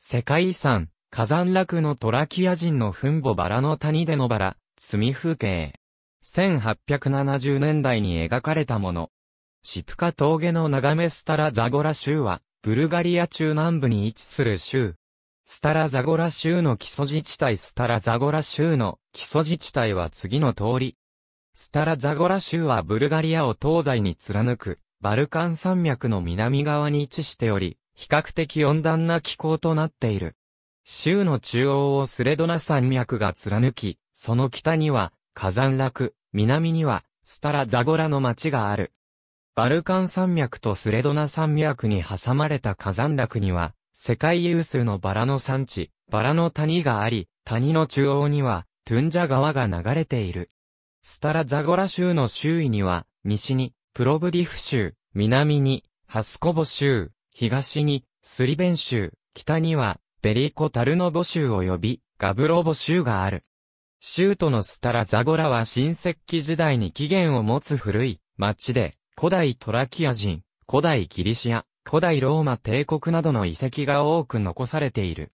世界遺産、火山楽のトラキア人の墳墓バラの谷でのバラ、積風景。1870年代に描かれたもの。シプカ峠の長めスタラザゴラ州は、ブルガリア中南部に位置する州。スタラザゴラ州の基礎自治体スタラザゴラ州の基礎自治体は次の通り。スタラザゴラ州はブルガリアを東西に貫く、バルカン山脈の南側に位置しており、比較的温暖な気候となっている。州の中央をスレドナ山脈が貫き、その北には火山落、南にはスタラザゴラの町がある。バルカン山脈とスレドナ山脈に挟まれた火山落には、世界有数のバラの産地、バラの谷があり、谷の中央には、トゥンジャ川が流れている。スタラザゴラ州の周囲には、西に、プロブディフ州、南に、ハスコボ州、東にスリベン州、北にはベリコ・タルノボ州及びガブロボ州がある。州都のスタラザゴラは新石器時代に起源を持つ古い町で、古代トラキア人、古代ギリシア、古代ローマ帝国などの遺跡が多く残されている。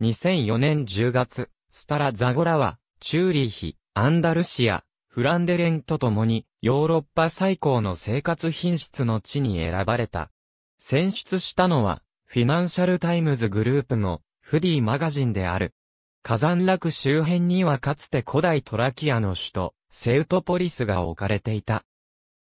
2004年10月、スタラザゴラは、チューリーヒ、アンダルシア、フランデレンと共に、ヨーロッパ最高の生活品質の地に選ばれた。選出したのは、フィナンシャルタイムズグループのフリーマガジンである。火山落周辺にはかつて古代トラキアの首都、セウトポリスが置かれていた。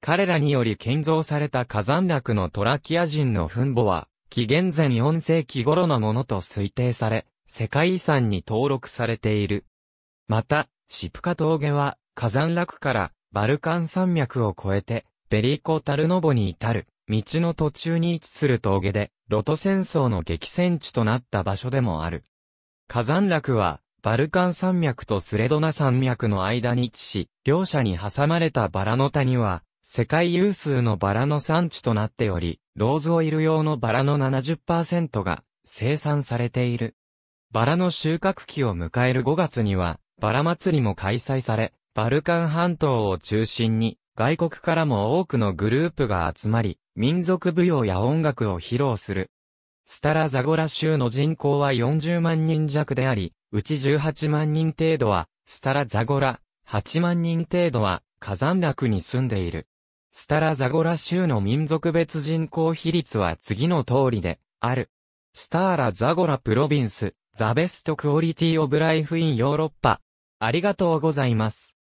彼らにより建造された火山落のトラキア人の墳墓は、紀元前4世紀頃のものと推定され、世界遺産に登録されている。また、シプカ峠は、火山落からバルカン山脈を越えて、ベリコ・タルノボに至る道の途中に位置する峠で、ロト戦争の激戦地となった場所でもある。火山落は、バルカン山脈とスレドナ山脈の間に位置し、両者に挟まれたバラの谷は、世界有数のバラの産地となっており、ローズオイル用のバラの70%が生産されている。バラの収穫期を迎える5月には、バラ祭りも開催され、バルカン半島を中心に、外国からも多くのグループが集まり、民族舞踊や音楽を披露する。スタラザゴラ州の人口は40万人弱であり、うち18万人程度は、スタラザゴラ、8万人程度は、火山落に住んでいる。スタラザゴラ州の民族別人口比率は次の通りで、ある。スターラザゴラプロビンス、ザベストクオリティオブライフインヨーロッパ。ありがとうございます。